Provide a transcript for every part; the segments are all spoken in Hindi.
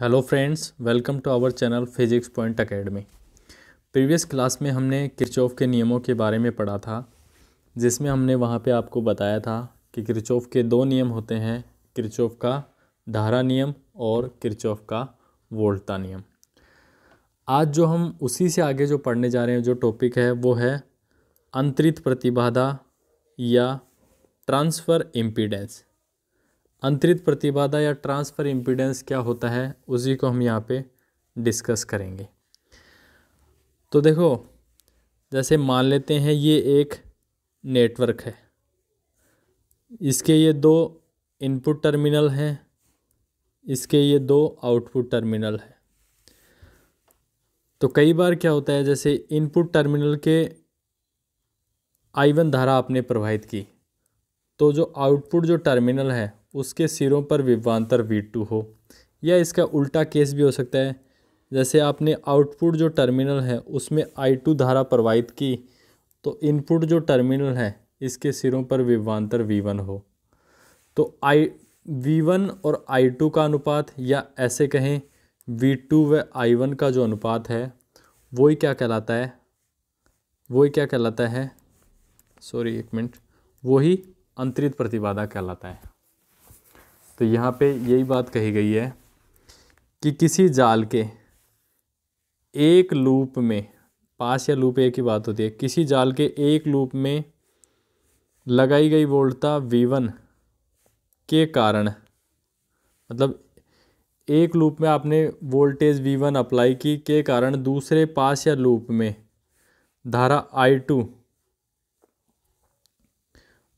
hello friends welcome to our channel physics point academy previous class में हमने किरचौफ के नियमों के बारे में पढ़ा था जिसमें हमने वहाँ पे आपको बताया था कि किरचौफ के दो नियम होते हैं किरचौफ का धारा नियम और किरचौफ का वोल्टता नियम आज जो हम उसी से आगे जो पढ़ने जा रहे हैं जो टॉपिक है वो है अंतरित प्रतिबाधा या ट्रांसफ़र इम्पीडेंस अंतरित प्रतिबाधा या ट्रांसफ़र इम्पीडेंस क्या होता है उसी को हम यहाँ पे डिस्कस करेंगे तो देखो जैसे मान लेते हैं ये एक नेटवर्क है इसके ये दो इनपुट टर्मिनल हैं इसके ये दो आउटपुट टर्मिनल हैं तो कई बार क्या होता है जैसे इनपुट टर्मिनल के आई वन धारा आपने प्रवाहित की तो जो आउटपुट जो टर्मिनल है उसके सिरों पर विवान्तर वी टू हो या इसका उल्टा केस भी हो सकता है जैसे आपने आउटपुट जो टर्मिनल है उसमें आई टू धारा प्रवाहित की तो इनपुट जो टर्मिनल है इसके सिरों पर विवान्तर वी वन हो तो आई वी वन और आई टू का अनुपात या ऐसे कहें वी टू व आई वन का जो अनुपात है वो ही क्या कहलाता है वो ही क्या कहलाता है सॉरी एक मिनट वही अंतरित प्रतिबाधा कहलाता है तो यहाँ पे यही बात कही गई है कि किसी जाल के एक लूप में पास या लूप एक ही बात होती है किसी जाल के एक लूप में लगाई गई वोल्टता वन के कारण मतलब एक लूप में आपने वोल्टेज वन अप्लाई की के कारण दूसरे पास या लूप में धारा आई टू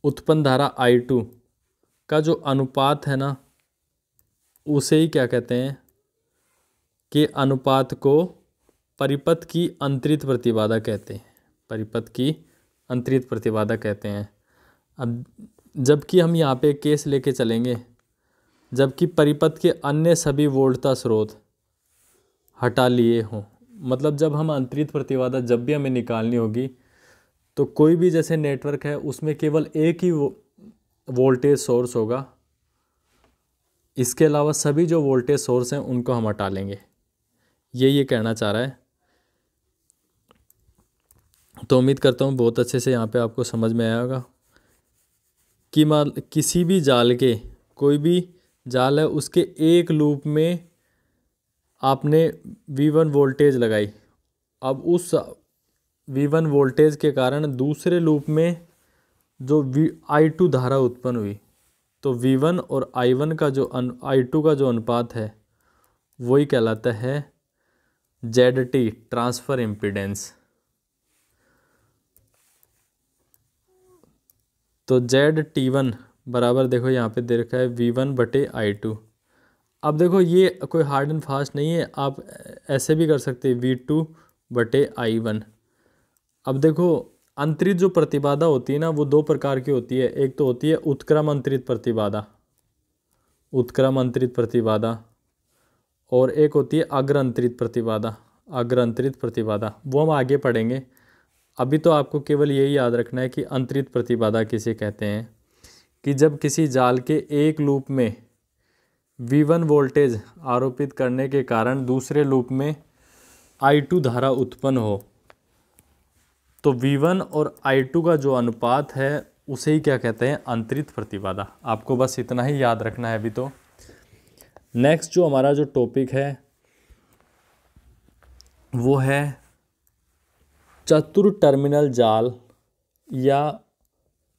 उत्पन्न धारा आई टू का जो अनुपात है ना उसे ही क्या कहते हैं कि अनुपात को परिपथ की अंतरित प्रतिबाधा कहते हैं परिपथ की अंतरित प्रतिबाधा कहते हैं अब जबकि हम यहाँ पे केस लेके चलेंगे जबकि परिपथ के अन्य सभी वोल्टता स्रोत हटा लिए हों मतलब जब हम अंतरित प्रतिवादा जब भी हमें निकालनी होगी तो कोई भी जैसे नेटवर्क है उसमें केवल एक ही वो वोल्टेज सोर्स होगा इसके अलावा सभी जो वोल्टेज सोर्स हैं उनको हम हटा लेंगे ये ये कहना चाह रहा है तो उम्मीद करता हूँ बहुत अच्छे से यहाँ पे आपको समझ में आया होगा कि मान किसी भी जाल के कोई भी जाल है उसके एक लूप में आपने वी वन वोल्टेज लगाई अब उस वी वन वोल्टेज के कारण दूसरे लूप में जो वी आई टू धारा उत्पन्न हुई तो वी वन और आई वन का जो अन आई टू का जो अनुपात है वही कहलाता है जेड टी ट्रांसफ़र इम्पिडेंस तो जेड टी वन बराबर देखो यहाँ पे दे रखा है वी वन बटे आई टू अब देखो ये कोई हार्ड एंड फास्ट नहीं है आप ऐसे भी कर सकते वी टू बटे आई वन अब देखो अंतरित जो प्रतिबाधा होती है ना वो दो प्रकार की होती है एक तो होती है उत्क्रम अंतरित प्रतिबाधा उत्क्रम अंतरित प्रतिबाधा और एक होती है अग्र अंतरित प्रतिबाधा अग्र अंतरित प्रतिबाधा वो हम आगे पढ़ेंगे अभी तो आपको केवल यही याद रखना है कि अंतरित प्रतिबाधा किसे कहते हैं कि जब किसी जाल के एक लूप में V1 वोल्टेज आरोपित करने के कारण दूसरे लूप में टू धारा उत्पन्न हो तो V1 और I2 का जो अनुपात है उसे ही क्या कहते हैं अंतरित प्रतिबाधा आपको बस इतना ही याद रखना है अभी तो नेक्स्ट जो हमारा जो टॉपिक है वो है चतुर टर्मिनल जाल या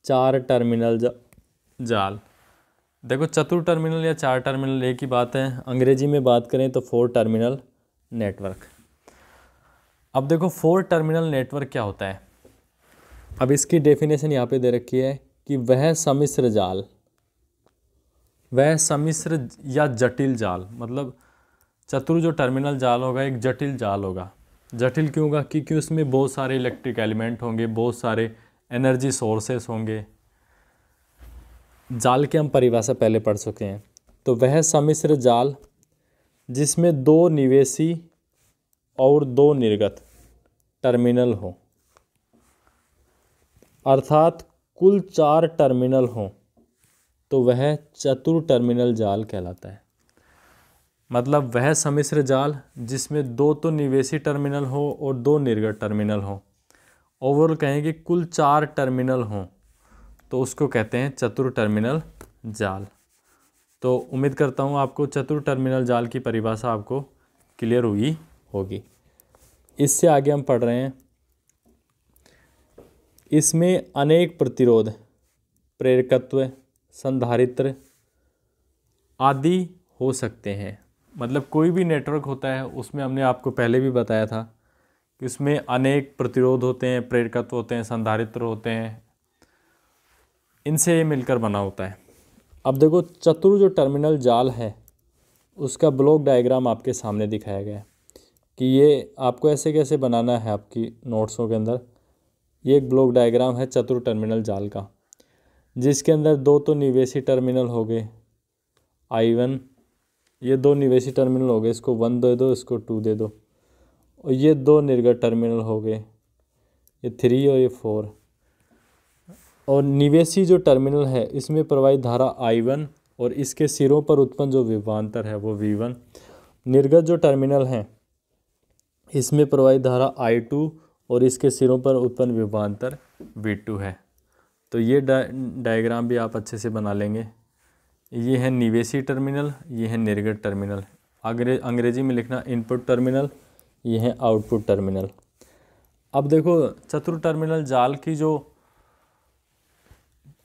चार टर्मिनल जाल देखो चतुर टर्मिनल या चार टर्मिनल एक ही बात है अंग्रेजी में बात करें तो फोर टर्मिनल नेटवर्क अब देखो फोर टर्मिनल नेटवर्क क्या होता है अब इसकी डेफिनेशन यहाँ पे दे रखी है कि वह समिश्र जाल वह समिश्र या जटिल जाल मतलब चतुर जो टर्मिनल जाल होगा एक जटिल जाल होगा जटिल क्यों होगा क्योंकि उसमें बहुत सारे इलेक्ट्रिक एलिमेंट होंगे बहुत सारे एनर्जी सोर्सेस होंगे जाल के हम परिभाषा पहले पढ़ चुके हैं तो वह समिश्र जाल जिसमें दो निवेशी और दो निर्गत टर्मिनल हों अर्थात कुल चार टर्मिनल हों तो वह चतुर टर्मिनल जाल कहलाता है मतलब वह सम्मिश्र जाल जिसमें दो तो निवेशी टर्मिनल हो और दो निर्गत टर्मिनल हो ओवरऑल कहेंगे कुल चार टर्मिनल हों तो उसको कहते हैं चतुर टर्मिनल जाल तो उम्मीद करता हूँ आपको चतुर टर्मिनल जाल की परिभाषा आपको क्लियर हुई होगी इससे आगे हम पढ़ रहे हैं इसमें अनेक प्रतिरोध प्रेरकत्व संधारित्र आदि हो सकते हैं मतलब कोई भी नेटवर्क होता है उसमें हमने आपको पहले भी बताया था कि उसमें अनेक प्रतिरोध होते हैं प्रेरकत्व होते हैं संधारित्र होते हैं इनसे ये मिलकर बना होता है अब देखो चतुर जो टर्मिनल जाल है उसका ब्लॉक डायग्राम आपके सामने दिखाया गया है कि ये आपको ऐसे कैसे बनाना है आपकी नोट्सों के अंदर ये एक ब्लॉक डायग्राम है चतुर टर्मिनल जाल का जिसके अंदर दो तो निवेशी टर्मिनल हो गए आई वन ये दो निवेशी टर्मिनल हो गए इसको वन दे दो इसको टू दे दो और ये दो निर्गत टर्मिनल हो गए ये थ्री और ये फोर और निवेशी जो टर्मिनल है इसमें प्रवाहित धारा आई वन और इसके सिरों पर उत्पन्न जो विभांतर है वो वी वन निर्गत जो टर्मिनल हैं इसमें प्रवाहित धारा आई टू और इसके सिरों पर उत्पन्न विभवान्तर वी टू है तो ये डा, डायग्राम भी आप अच्छे से बना लेंगे ये है निवेशी टर्मिनल ये है निर्गत टर्मिनल अंग्रेजी में लिखना इनपुट टर्मिनल ये है आउटपुट टर्मिनल अब देखो चतुर टर्मिनल जाल की जो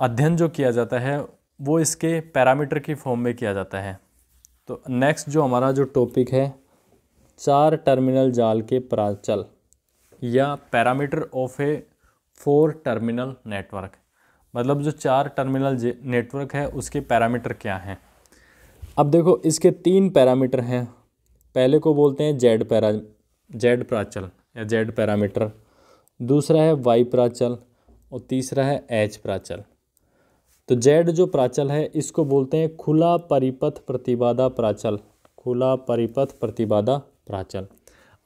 अध्ययन जो किया जाता है वो इसके पैरामीटर की फॉर्म में किया जाता है तो नेक्स्ट जो हमारा जो टॉपिक है चार टर्मिनल जाल के प्राचल या parameter of a four terminal network मतलब जो चार टर्मिनल नेटवर्क है उसके पैरामीटर क्या हैं अब देखो इसके तीन पैरामीटर हैं पहले को बोलते हैं जेड पैरा जेड प्राचल या जेड पैरामीटर दूसरा है वाई प्राचल और तीसरा है एच प्राचल तो जेड जो प्राचल है इसको बोलते हैं खुला परिपथ प्रतिबाधा प्राचल खुला परिपथ प्रतिबाधा प्राचल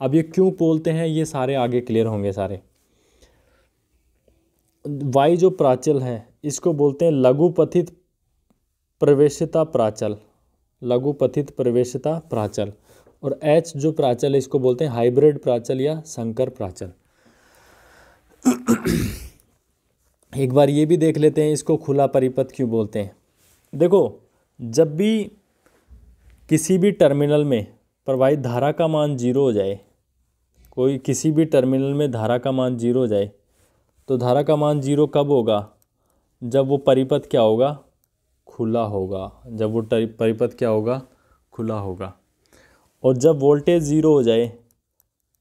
अब ये क्यों बोलते हैं ये सारे आगे क्लियर होंगे सारे वाई जो प्राचल है इसको बोलते हैं लघुपथित प्रवेशता प्राचल लघुपथित प्रवेशता प्राचल और एच जो प्राचल है इसको बोलते हैं हाइब्रिड प्राचल या संकर प्राचल एक बार ये भी देख लेते हैं इसको खुला परिपथ क्यों बोलते हैं देखो जब भी किसी भी टर्मिनल में प्रवाहित धारा का मान जीरो हो जाए कोई किसी भी टर्मिनल में धारा का मान जीरो हो जाए तो धारा का मान जीरो कब होगा जब वो परिपथ क्या होगा खुला होगा जब वो परिपथ क्या होगा खुला होगा और जब वोल्टेज ज़ीरो हो जाए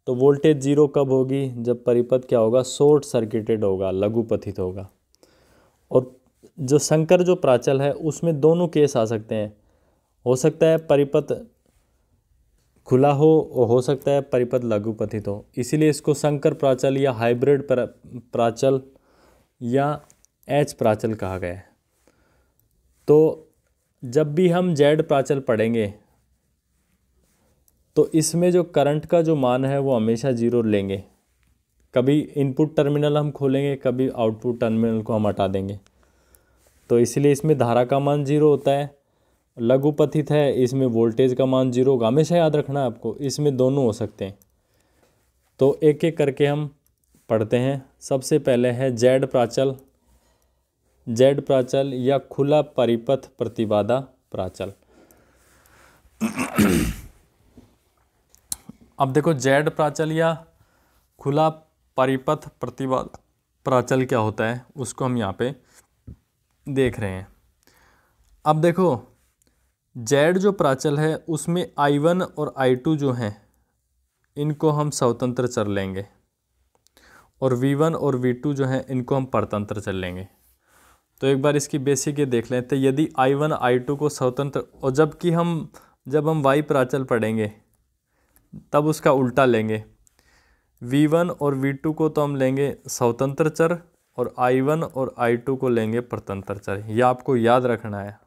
तो वोल्टेज ज़ीरो कब होगी जब परिपथ क्या होगा शॉर्ट सर्किटेड होगा लघुपथित होगा और जो संकर जो प्राचल है उसमें दोनों केस आ सकते हैं हो सकता है परिपथ खुला हो और हो सकता है परिपथ लघु पथित हो इसीलिए इसको संकर प्राचल या हाइब्रिड प्राचल या एच प्राचल कहा गया है तो जब भी हम जेड प्राचल पढ़ेंगे तो इसमें जो करंट का जो मान है वो हमेशा ज़ीरो लेंगे कभी इनपुट टर्मिनल हम खोलेंगे कभी आउटपुट टर्मिनल को हम हटा देंगे तो इसलिए इसमें धारा का मान ज़ीरो होता है लघु पथित है इसमें वोल्टेज का मान जीरो होगा हमेशा याद रखना है आपको इसमें दोनों हो सकते हैं तो एक एक करके हम पढ़ते हैं सबसे पहले है जेड प्राचल जेड प्राचल या खुला परिपथ प्रतिबाधा प्राचल अब देखो जेड प्राचल या खुला परिपथ प्रतिबाधा प्राचल क्या होता है उसको हम यहाँ पे देख रहे हैं अब देखो जेड जो प्राचल है उसमें आई वन और आई टू जो हैं इनको हम स्वतंत्र चल लेंगे और वी वन और वी टू जो हैं इनको हम परतंत्र चल लेंगे तो एक बार इसकी बेसिक ये देख लेते हैं तो यदि आई वन आई टू को स्वतंत्र और जबकि हम जब हम वाई प्राचल पढ़ेंगे तब उसका उल्टा लेंगे वी वन और वी टू को तो हम लेंगे स्वतंत्र चर और आई वन और आई टू को लेंगे परतंत्र चर यह आपको याद रखना है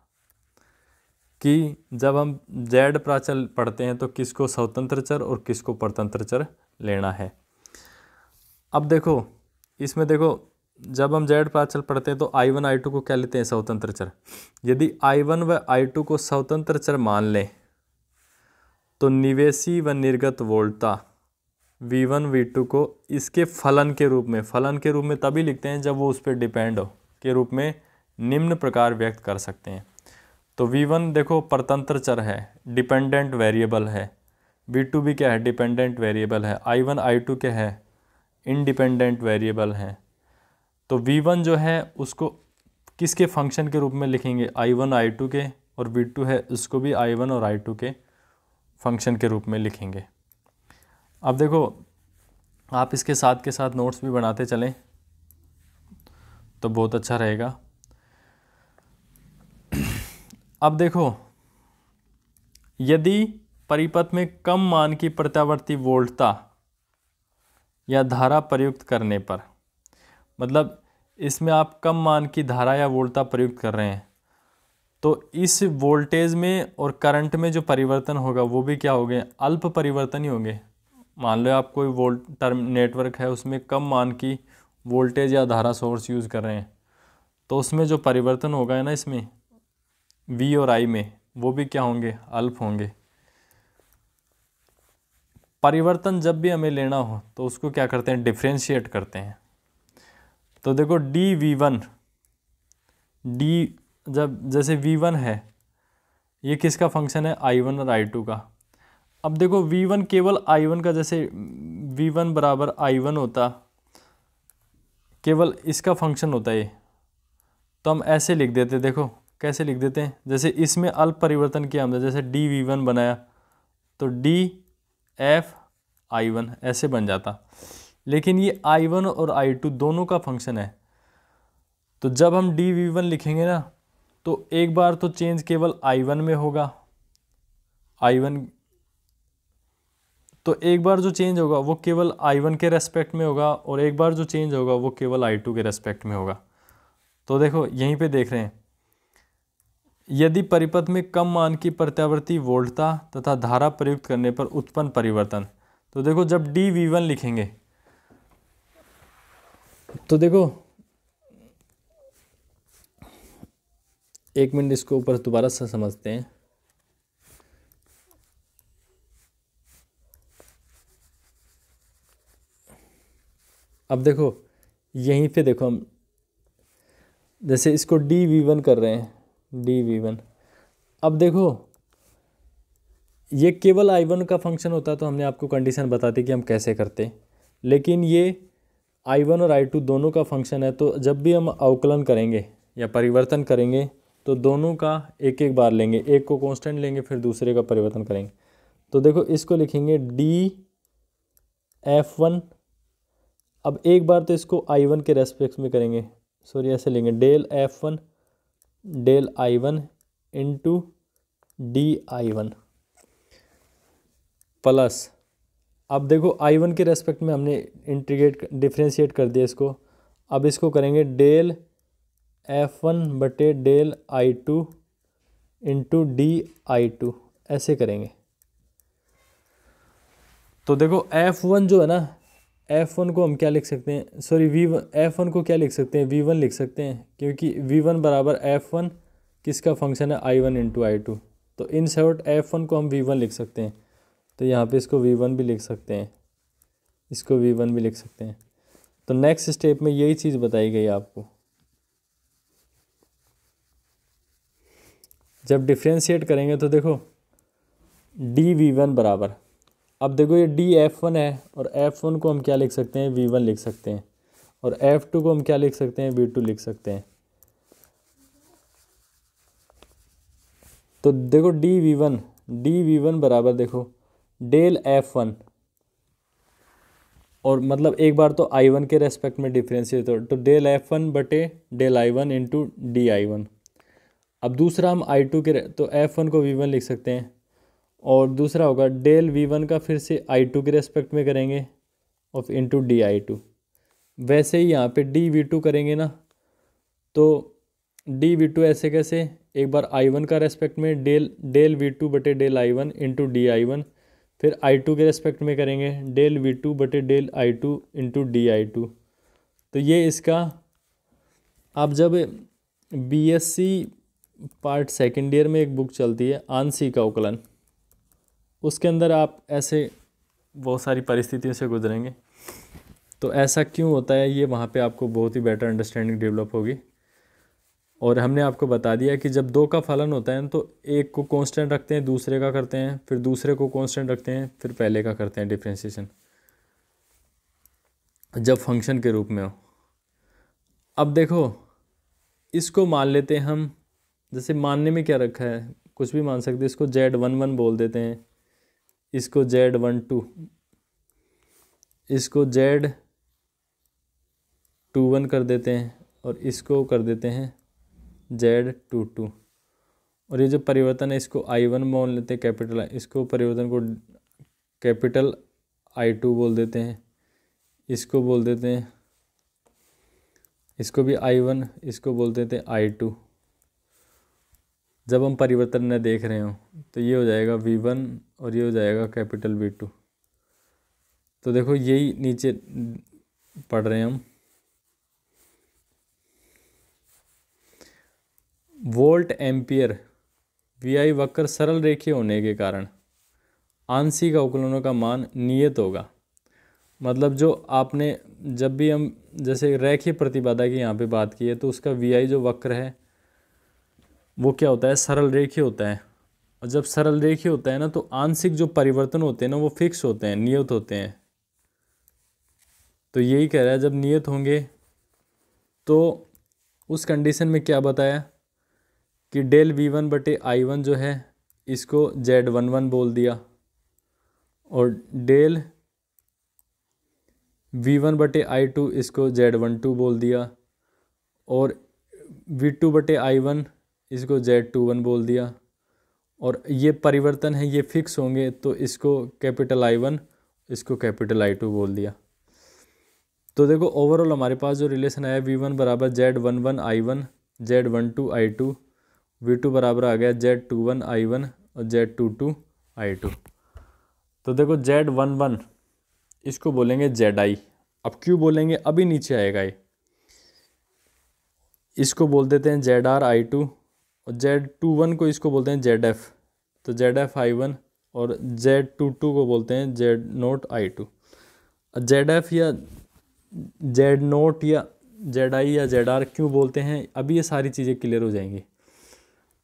कि जब हम जेड प्राचल पढ़ते हैं तो किसको स्वतंत्र चर और किसको परतंत्र चर लेना है अब देखो इसमें देखो जब हम जेड प्राचल पढ़ते हैं तो आई वन आई टू को क्या लेते हैं स्वतंत्र चर यदि आई वन व आई टू को स्वतंत्र चर मान लें तो निवेशी व निर्गत voltage V one V two को इसके फलन के रूप में फलन के रूप में तभी लिखते हैं जब वो उस पर डिपेंड हो के रूप में निम्न प्रकार व्यक्त कर सकते हैं तो वी वन देखो परतंत्र चर है डिपेंडेंट वेरिएबल है वी टू भी क्या है डिपेंडेंट वेरिएबल है आई वन आई टू क्या है इनडिपेंडेंट वेरिएबल हैं तो वी वन जो है उसको किसके फंक्शन के रूप में लिखेंगे आई वन आई टू के और वी टू है उसको भी आई वन और आई टू के फंक्शन के रूप में लिखेंगे अब देखो आप इसके साथ के साथ नोट्स भी बनाते चलें तो बहुत अच्छा रहेगा अब देखो यदि परिपथ में कम मान की प्रत्यावर्ती वोल्टता या धारा प्रयुक्त करने पर मतलब इसमें आप कम मान की धारा या वोल्टता प्रयुक्त कर रहे हैं तो इस वोल्टेज में और करंट में जो परिवर्तन होगा वो भी क्या होंगे अल्प परिवर्तन ही होंगे मान लो आप कोई वोल्ट टर्म नेटवर्क है उसमें कम मान की वोल्टेज या धारा सोर्स यूज़ कर रहे हैं तो उसमें जो परिवर्तन होगा है ना इसमें वी और आई में वो भी क्या होंगे अल्फ होंगे परिवर्तन जब भी हमें लेना हो तो उसको क्या करते हैं डिफ्रेंशिएट करते हैं तो देखो डी वी वन डी जब जैसे वी वन है ये किसका फंक्शन है आई वन और आई टू का अब देखो वी वन केवल आई वन का जैसे वी वन बराबर आई वन होता केवल इसका फंक्शन होता है तो हम ऐसे लिख देते देखो कैसे लिख देते हैं जैसे इसमें अल्प परिवर्तन किया हमने जैसे डी वी वन बनाया तो डी एफ आई वन ऐसे बन जाता लेकिन ये आई वन और आई टू दोनों का फंक्शन है तो जब हम डी वी वन लिखेंगे ना तो एक बार तो चेंज केवल आई वन में होगा आई वन तो एक बार जो चेंज होगा वो केवल आई वन के रेस्पेक्ट में होगा और एक बार जो चेंज होगा वो केवल आई टू के रेस्पेक्ट में होगा तो देखो यहीं पे देख रहे हैं यदि परिपथ में कम मान की प्रत्यावर्ती वोल्टता तथा धारा प्रयुक्त करने पर उत्पन्न परिवर्तन तो देखो जब डी वी वन लिखेंगे तो देखो एक मिनट इसको ऊपर दोबारा से समझते हैं अब देखो यहीं पे देखो हम जैसे इसको डी वी वन कर रहे हैं डी वी वन अब देखो ये केवल आई वन का फंक्शन होता तो हमने आपको कंडीशन बताती कि हम कैसे करते लेकिन ये आई वन और आई टू दोनों का फंक्शन है तो जब भी हम अवकलन करेंगे या परिवर्तन करेंगे तो दोनों का एक एक बार लेंगे एक को कांस्टेंट लेंगे फिर दूसरे का परिवर्तन करेंगे तो देखो इसको लिखेंगे डी एफ वन अब एक बार तो इसको आई वन के रेस्पेक्ट में करेंगे सॉरी ऐसे लेंगे del F one del I one into D I one plus अब देखो आई वन के रेस्पेक्ट में हमने इंटीग्रेट डिफ्रेंशिएट कर दिया इसको अब इसको करेंगे डेल एफ वन बटे del I two into D I two ऐसे करेंगे तो देखो एफ वन जो है ना एफ़ वन को हम क्या लिख सकते हैं sorry V one F one को क्या लिख सकते हैं वी वन लिख सकते हैं क्योंकि वी वन बराबर एफ़ वन किसका फंक्शन है I one into I two तो इन शॉर्ट एफ़ वन को हम वी वन लिख सकते हैं तो यहाँ पे इसको वी वन भी लिख सकते हैं इसको वी वन भी लिख सकते हैं तो नेक्स्ट स्टेप में यही चीज़ बताई गई आपको जब डिफ्रेंशिएट करेंगे तो देखो डी वी वन बराबर अब देखो ये डी एफ वन है और एफ़ वन को हम क्या लिख सकते हैं वी वन लिख सकते हैं और एफ़ टू को हम क्या लिख सकते हैं वी टू लिख सकते हैं तो देखो D V one D V one बराबर देखो डेल एफ़ वन और मतलब एक बार तो आई वन के रेस्पेक्ट में डिफ्रेंशिएट हो तो डेल एफ़ वन बटे del I one into D I one अब दूसरा हम आई टू के तो एफ़ वन को वी वन लिख सकते हैं और दूसरा होगा डेल वी वन का फिर से आई टू के रेस्पेक्ट में करेंगे of into D I two वैसे ही यहाँ पे डी वी टू करेंगे ना तो डी वी टू ऐसे कैसे एक बार आई वन का रेस्पेक्ट में डेल डेल वी टू बटे del I one into D I one फिर आई टू के रेस्पेक्ट में करेंगे डेल वी टू बटे del I two into D I two तो ये इसका आप जब B S C part second year में एक बुक चलती है आंसी का उकलन उसके अंदर आप ऐसे बहुत सारी परिस्थितियों से गुजरेंगे तो ऐसा क्यों होता है ये वहाँ पे आपको बहुत ही बेटर अंडरस्टैंडिंग डेवलप होगी और हमने आपको बता दिया कि जब दो का फलन होता है तो एक को कांस्टेंट रखते हैं दूसरे का करते हैं फिर दूसरे को कांस्टेंट रखते हैं फिर पहले का करते हैं डिफ्रेंसीशन जब फंक्शन के रूप में हो अब देखो इसको मान लेते हैं हम जैसे मानने में क्या रखा है कुछ भी मान सकते इसको जेड वन वन बोल देते हैं इसको जेड वन टू इसको जेड टू वन कर देते हैं और इसको कर देते हैं जेड टू टू और ये जो परिवर्तन है इसको आई वन बोल लेते हैं कैपिटल आई इसको परिवर्तन को कैपिटल आई टू बोल देते हैं इसको बोल देते हैं इसको भी आई वन इसको बोल देते हैं आई टू जब हम परिवर्तन न देख रहे हों तो ये हो जाएगा वी वन और ये हो जाएगा कैपिटल वी टू तो देखो यही नीचे पढ़ रहे हैं हम वोल्ट एम्पियर आई वक्र सरल रेखीय होने के कारण आंसी का उकलनों का मान नियत होगा मतलब जो आपने जब भी हम जैसे रेखीय प्रतिबाधा की यहाँ पे बात की है तो उसका वी आई जो वक्र है वो क्या होता है सरल रेखी होता है और जब सरल रेखी होता है ना तो आंशिक जो परिवर्तन होते हैं ना वो फिक्स होते हैं नियत होते हैं तो यही कह रहा है जब नियत होंगे तो उस कंडीशन में क्या बताया कि डेल वी वन बटे आई वन जो है इसको जेड वन वन बोल दिया और डेल वी वन बटे आई टू इसको जेड वन टू बोल दिया और वी टू बटे आई वन इसको जेड टू वन बोल दिया और ये परिवर्तन है ये फिक्स होंगे तो इसको कैपिटल आई वन इसको कैपिटल आई टू बोल दिया तो देखो ओवरऑल हमारे पास जो रिलेशन आया वी वन बराबर Z one one I one Z one two I two V two बराबर आ गया Z two one I one और Z two two I two तो देखो जेड वन वन इसको बोलेंगे जेड आई अब क्यों बोलेंगे अभी नीचे आएगा ये इसको बोल देते हैं जेड आर आई टू और जेड टू वन को इसको बोलते हैं जेड एफ़ तो जेड एफ़ आई वन और जेड टू टू को बोलते हैं Z naught I two Z F या जेड नोट या जेड आई या जेड आर क्यों बोलते हैं अभी ये सारी चीज़ें क्लियर हो जाएंगी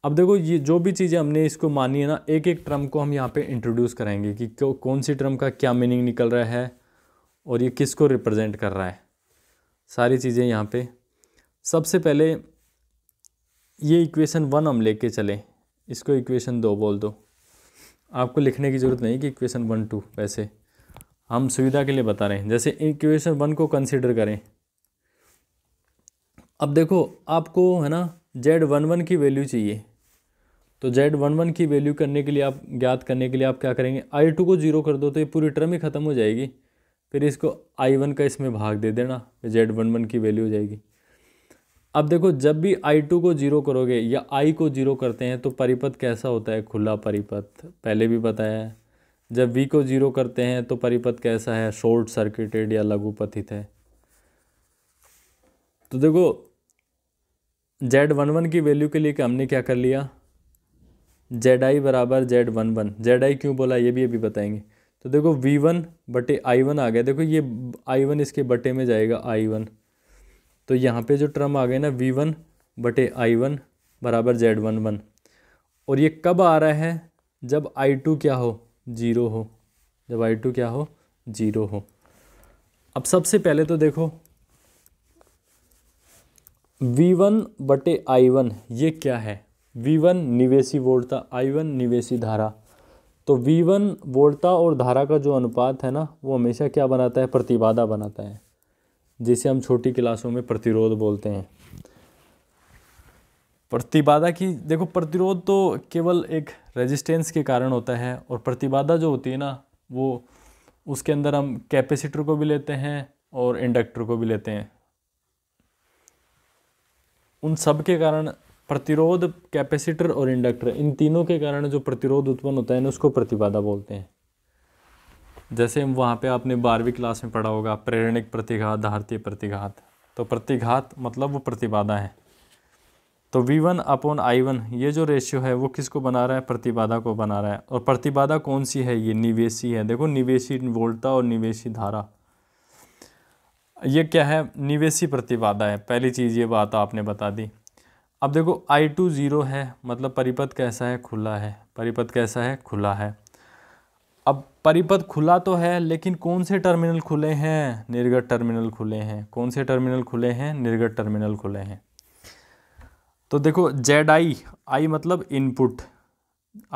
अब देखो ये जो भी चीज़ें हमने इसको मानी है ना एक एक टर्म को हम यहाँ पे इंट्रोड्यूस कराएंगे कि कौन सी टर्म का क्या मीनिंग निकल रहा है और ये किसको रिप्रेजेंट कर रहा है सारी चीज़ें यहाँ पे सबसे पहले ये इक्वेशन वन हम लेके चलें इसको इक्वेशन दो बोल दो आपको लिखने की ज़रूरत नहीं कि इक्वेशन वन टू वैसे हम सुविधा के लिए बता रहे हैं जैसे इक्वेशन वन को कंसिडर करें अब देखो आपको है ना जेड वन वन की वैल्यू चाहिए तो जेड वन वन की वैल्यू करने के लिए आप ज्ञात करने के लिए आप क्या करेंगे आई टू को जीरो कर दो तो ये पूरी टर्म ही ख़त्म हो जाएगी फिर इसको आई वन का इसमें भाग दे देना जेड वन वन की वैल्यू हो जाएगी अब देखो जब भी I2 को जीरो करोगे या I को जीरो करते हैं तो परिपथ कैसा होता है खुला परिपथ पहले भी बताया है जब V को जीरो करते हैं तो परिपथ कैसा है शॉर्ट सर्किटेड या लघुपथित है तो देखो जेड वन वन की वैल्यू के लिए हमने क्या कर लिया जेड आई बराबर Z one one Z I क्यों बोला ये भी अभी बताएंगे तो देखो वी वन बटे आई वन आ गया देखो ये आई वन इसके बटे में जाएगा आई वन तो यहाँ पे जो टर्म आ गए ना वी वन बटे आई वन बराबर जेड वन वन और ये कब आ रहा है जब आई टू क्या हो जीरो हो जब आई टू क्या हो जीरो हो अब सबसे पहले तो देखो वी वन बटे आई वन ये क्या है वी वन निवेशी वोल्टता आई वन निवेशी धारा तो वी वन वोल्टता और धारा का जो अनुपात है ना वो हमेशा क्या बनाता है प्रतिबाधा बनाता है जिसे हम छोटी क्लासों में प्रतिरोध बोलते हैं प्रतिबाधा की देखो प्रतिरोध तो केवल एक रेजिस्टेंस के कारण होता है और प्रतिबाधा जो होती है ना वो उसके अंदर हम कैपेसिटर को भी लेते हैं और इंडक्टर को भी लेते हैं उन सब के कारण प्रतिरोध कैपेसिटर और इंडक्टर इन तीनों के कारण जो प्रतिरोध उत्पन्न होता है ना उसको प्रतिबाधा बोलते हैं जैसे हम वहाँ पे आपने बारहवीं क्लास में पढ़ा होगा प्रेरणिक प्रतिघात धारतीय प्रतिघात तो प्रतिघात मतलब वो प्रतिबाधा है तो V one upon I one ये जो रेशियो है वो किसको बना रहा है प्रतिबाधा को बना रहा है और प्रतिबाधा कौन सी है ये निवेशी है देखो निवेशी वोल्टा और निवेशी धारा ये क्या है निवेशी प्रतिबाधा है पहली चीज़ ये बात आपने बता दी अब देखो आई टू ज़ीरो है मतलब परिपथ कैसा है खुला है परिपथ कैसा है खुला है अब परिपथ खुला तो है लेकिन कौन से टर्मिनल खुले हैं निर्गत टर्मिनल खुले हैं कौन से टर्मिनल खुले हैं निर्गत टर्मिनल खुले हैं तो देखो जेड आई आई मतलब इनपुट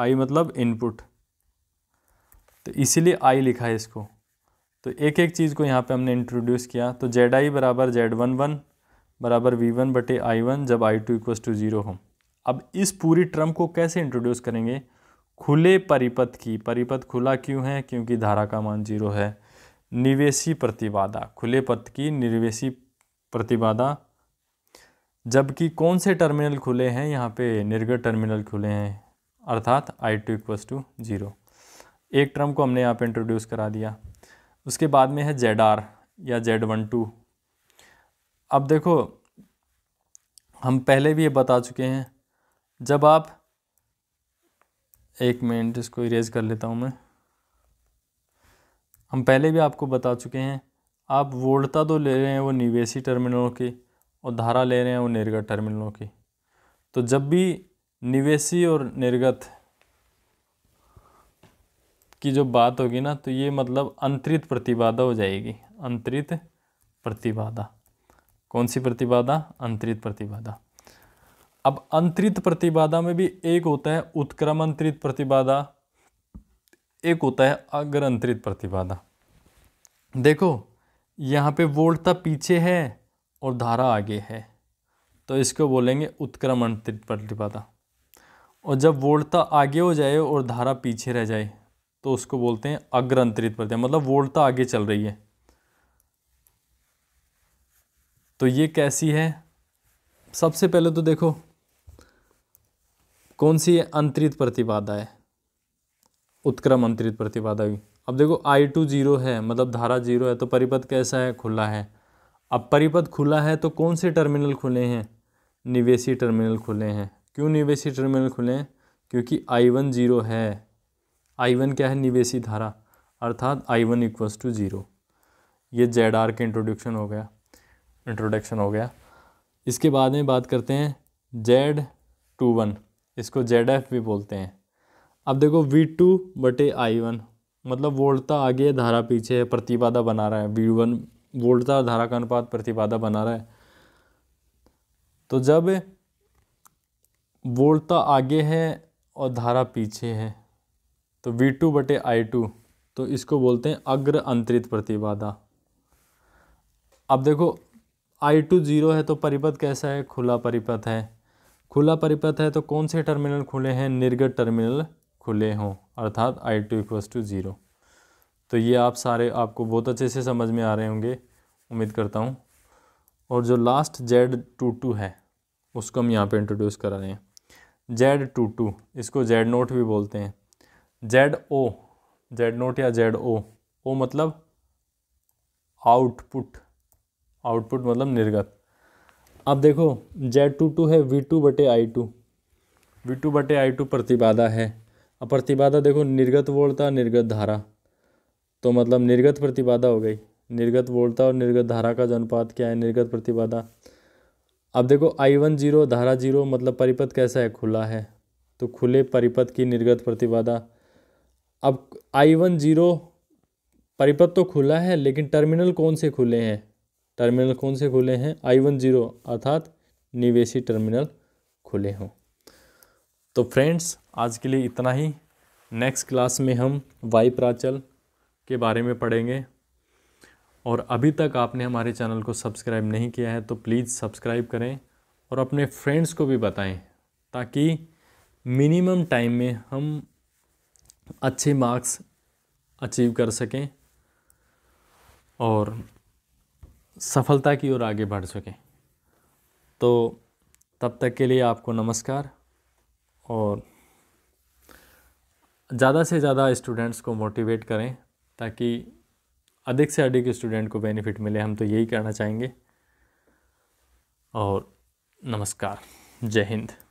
आई मतलब इनपुट तो इसीलिए आई लिखा है इसको तो एक एक चीज़ को यहाँ पे हमने इंट्रोड्यूस किया तो जेड आई बराबर जेड वन वन बराबर वी वन बटे आई वन जब I two equal to zero हो अब इस पूरी टर्म को कैसे इंट्रोड्यूस करेंगे खुले परिपथ की परिपथ खुला क्यों है क्योंकि धारा का मान जीरो है निवेशी प्रतिबाधा खुले पथ की निवेशी प्रतिबाधा जबकि कौन से टर्मिनल खुले हैं यहाँ पे निर्गत टर्मिनल खुले हैं अर्थात I two equals to zero एक ट्रम को हमने यहाँ पे इंट्रोड्यूस करा दिया उसके बाद में है जेड आर या जेड वन टू अब देखो हम पहले भी ये बता चुके हैं जब आप एक मिनट इसको इरेज कर लेता हूँ मैं हम पहले भी आपको बता चुके हैं आप वोल्टता तो ले रहे हैं वो निवेशी टर्मिनलों की और धारा ले रहे हैं वो निर्गत टर्मिनलों की तो जब भी निवेशी और निर्गत की जो बात होगी ना तो ये मतलब अंतरित प्रतिबाधा हो जाएगी अंतरित प्रतिबाधा कौन सी प्रतिबाधा अंतरित प्रतिबाधा अब अंतरित प्रतिबाधा में भी एक होता है उत्क्रम अंतरित प्रतिबाधा एक होता है अग्र अंतरित प्रतिबाधा देखो यहाँ पे वोल्टता पीछे है और धारा आगे है तो इसको बोलेंगे उत्क्रम अंतरित प्रतिबाधा और जब वोल्टता आगे हो जाए और धारा पीछे रह जाए तो उसको बोलते हैं अग्र अंतरित प्रतिबाधा मतलब वोल्टता आगे चल रही है तो ये कैसी है सबसे पहले तो देखो कौन सी अंतरित प्रतिबाधा है उत्क्रम अंतरित प्रतिबाधा भी अब देखो आई टू जीरो है मतलब धारा जीरो है तो परिपथ कैसा है खुला है अब परिपथ खुला है तो कौन से टर्मिनल खुले हैं निवेशी टर्मिनल खुले हैं क्यों निवेशी टर्मिनल खुले हैं क्योंकि आई वन जीरो है आई वन क्या है निवेशी धारा अर्थात I one equals to zero ये जेड आर के इंट्रोडक्शन हो गया इंट्रोडक्शन हो गया इसके बाद में बात करते हैं जेड टू वन इसको जेड एफ भी बोलते हैं अब देखो वी टू बटे आई वन मतलब वोल्टता आगे धारा पीछे है प्रतिबाधा बना रहा है वी वन वोल्टता धारा का अनुपात प्रतिबाधा बना रहा है तो जब वोल्टता आगे है और धारा पीछे है तो वी टू बटे आई टू तो इसको बोलते हैं अग्र अंतरित प्रतिबाधा अब देखो आई टू ज़ीरो है तो परिपथ कैसा है खुला परिपथ है खुला परिपथ है तो कौन से टर्मिनल खुले हैं निर्गत टर्मिनल खुले हों अर्थात I two equals to zero तो ये आप सारे आपको बहुत अच्छे से समझ में आ रहे होंगे उम्मीद करता हूँ और जो लास्ट जेड टू टू है उसको हम यहाँ पे इंट्रोड्यूस करा रहे हैं जेड टू टू इसको जेड नोट भी बोलते हैं जेड ओ जेड नोट या जेड ओ ओ मतलब आउटपुट आउटपुट मतलब निर्गत अब देखो जेड टू टू है वी टू बटे आई टू वी टू बटे आई टू प्रतिबाधा है अब प्रतिबाधा देखो निर्गत वोल्टता निर्गत धारा तो मतलब निर्गत प्रतिबाधा हो गई निर्गत वोल्टता और निर्गत धारा का अनुपात क्या है निर्गत प्रतिबाधा अब देखो आई वन जीरो धारा जीरो मतलब परिपथ कैसा है खुला है तो खुले परिपथ की निर्गत प्रतिबाधा अब आई वन जीरो परिपथ तो खुला है लेकिन टर्मिनल कौन से खुले हैं टर्मिनल कौन से खुले हैं आई वन जीरो अर्थात निवेशी टर्मिनल खुले हों तो फ्रेंड्स आज के लिए इतना ही नेक्स्ट क्लास में हम वाई प्राचल के बारे में पढ़ेंगे और अभी तक आपने हमारे चैनल को सब्सक्राइब नहीं किया है तो प्लीज़ सब्सक्राइब करें और अपने फ्रेंड्स को भी बताएं ताकि मिनिमम टाइम में हम अच्छे मार्क्स अचीव कर सकें और सफलता की ओर आगे बढ़ सकें तो तब तक के लिए आपको नमस्कार और ज़्यादा से ज़्यादा स्टूडेंट्स को मोटिवेट करें ताकि अधिक से अधिक स्टूडेंट को बेनिफिट मिले हम तो यही करना चाहेंगे और नमस्कार जय हिंद